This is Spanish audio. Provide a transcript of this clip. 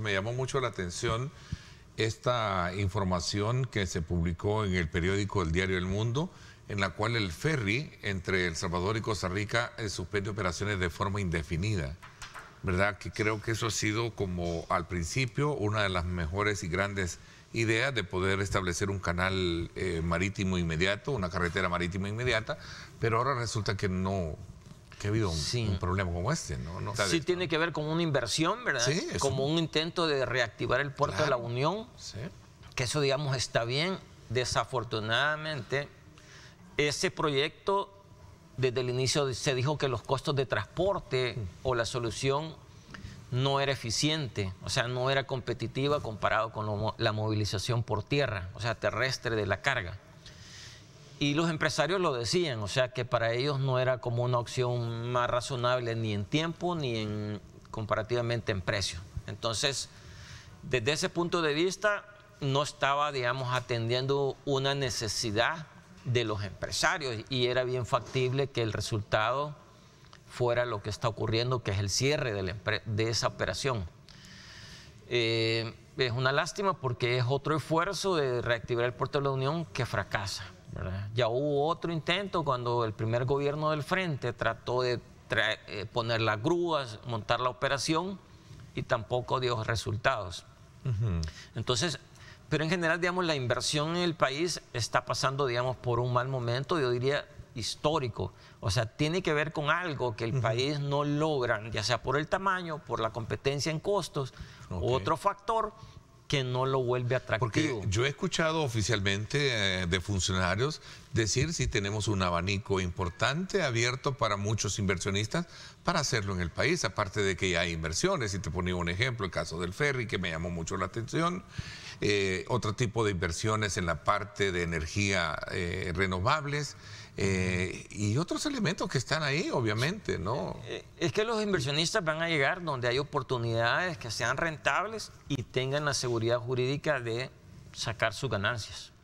me llamó mucho la atención esta información que se publicó en el periódico El Diario El Mundo, en la cual el ferry entre El Salvador y Costa Rica eh, suspende operaciones de forma indefinida. ¿Verdad? Que creo que eso ha sido como al principio una de las mejores y grandes ideas de poder establecer un canal eh, marítimo inmediato, una carretera marítima inmediata, pero ahora resulta que no, que ha habido un, problema como este, ¿no? sí, tiene que ver con una inversión, ¿verdad? Sí, como un... intento de reactivar el puerto de la Unión, que eso, digamos, está bien. Desafortunadamente, ese proyecto, desde el inicio se dijo que los costos de transporte mm. o la solución no era eficiente, o sea, no era competitiva comparado con la movilización por tierra, o sea, terrestre de la carga. Y los empresarios lo decían, o sea que para ellos no era como una opción más razonable ni en tiempo ni en comparativamente en precio. Entonces, desde ese punto de vista, no estaba, digamos, atendiendo una necesidad de los empresarios y era bien factible que el resultado fuera lo que está ocurriendo, que es el cierre de, de esa operación. Eh, es una lástima porque es otro esfuerzo de reactivar el puerto de la Unión que fracasa. Ya hubo otro intento cuando el primer gobierno del frente trató de eh, poner las grúas, montar la operación y tampoco dio resultados. Entonces, pero en general, digamos, la inversión en el país está pasando, digamos, por un mal momento, yo diría histórico. O sea, tiene que ver con algo que el país no logra, ya sea por el tamaño, por la competencia en costos, otro factor, que no lo vuelve atractivo. Porque yo he escuchado oficialmente eh, de funcionarios decir si tenemos un abanico importante abierto para muchos inversionistas para hacerlo en el país, aparte de que ya hay inversiones, y te ponía un ejemplo, el caso del ferry que me llamó mucho la atención. Eh, otro tipo de inversiones en la parte de energía eh, renovables eh, y otros elementos que están ahí, obviamente, ¿no? Es que los inversionistas van a llegar donde hay oportunidades que sean rentables y tengan la seguridad jurídica de sacar sus ganancias.